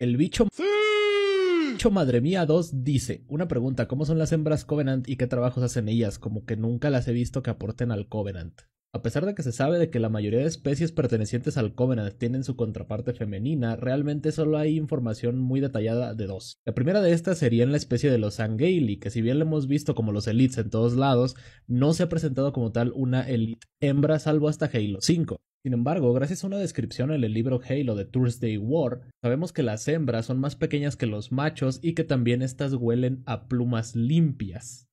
El bicho... Madre Mía 2 dice, una pregunta, ¿cómo son las hembras Covenant y qué trabajos hacen ellas? Como que nunca las he visto que aporten al Covenant. A pesar de que se sabe de que la mayoría de especies pertenecientes al Covenant tienen su contraparte femenina, realmente solo hay información muy detallada de dos. La primera de estas sería en la especie de los Sangheili, que si bien la hemos visto como los Elites en todos lados, no se ha presentado como tal una Elite hembra salvo hasta Halo 5. Sin embargo, gracias a una descripción en el libro Halo de Thursday War, sabemos que las hembras son más pequeñas que los machos y que también estas huelen a plumas limpias.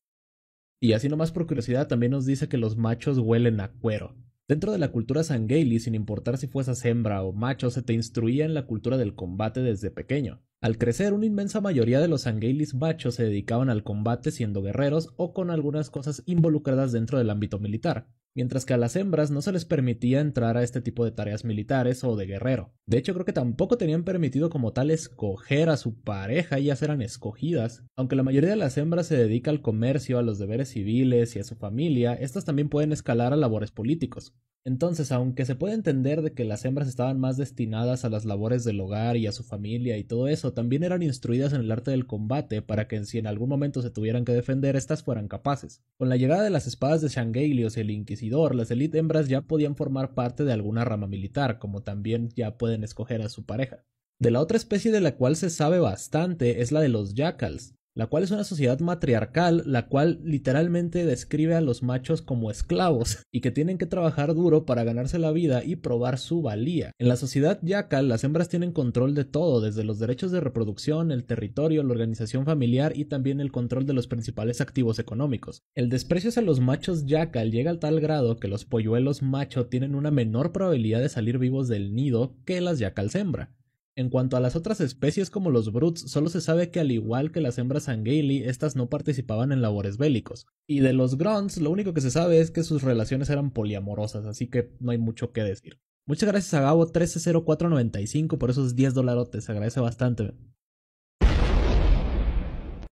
Y así nomás por curiosidad también nos dice que los machos huelen a cuero. Dentro de la cultura Sangheili, sin importar si fueras hembra o macho, se te instruía en la cultura del combate desde pequeño. Al crecer, una inmensa mayoría de los Sangheili machos se dedicaban al combate siendo guerreros o con algunas cosas involucradas dentro del ámbito militar mientras que a las hembras no se les permitía entrar a este tipo de tareas militares o de guerrero. De hecho, creo que tampoco tenían permitido como tal escoger a su pareja, ya serán escogidas. Aunque la mayoría de las hembras se dedica al comercio, a los deberes civiles y a su familia, estas también pueden escalar a labores políticos. Entonces, aunque se puede entender de que las hembras estaban más destinadas a las labores del hogar y a su familia y todo eso, también eran instruidas en el arte del combate para que si en algún momento se tuvieran que defender, éstas fueran capaces. Con la llegada de las espadas de Shangelios y el Inquisidor, las elite hembras ya podían formar parte de alguna rama militar, como también ya pueden escoger a su pareja. De la otra especie de la cual se sabe bastante es la de los jackals, la cual es una sociedad matriarcal, la cual literalmente describe a los machos como esclavos y que tienen que trabajar duro para ganarse la vida y probar su valía. En la sociedad yacal, las hembras tienen control de todo, desde los derechos de reproducción, el territorio, la organización familiar y también el control de los principales activos económicos. El desprecio hacia los machos yacal llega al tal grado que los polluelos macho tienen una menor probabilidad de salir vivos del nido que las yacal hembra. En cuanto a las otras especies como los Brutes, solo se sabe que al igual que las hembras Sangaili, estas no participaban en labores bélicos. Y de los Grunts, lo único que se sabe es que sus relaciones eran poliamorosas, así que no hay mucho que decir. Muchas gracias a Gabo130495 por esos 10 dolarotes, agradece bastante.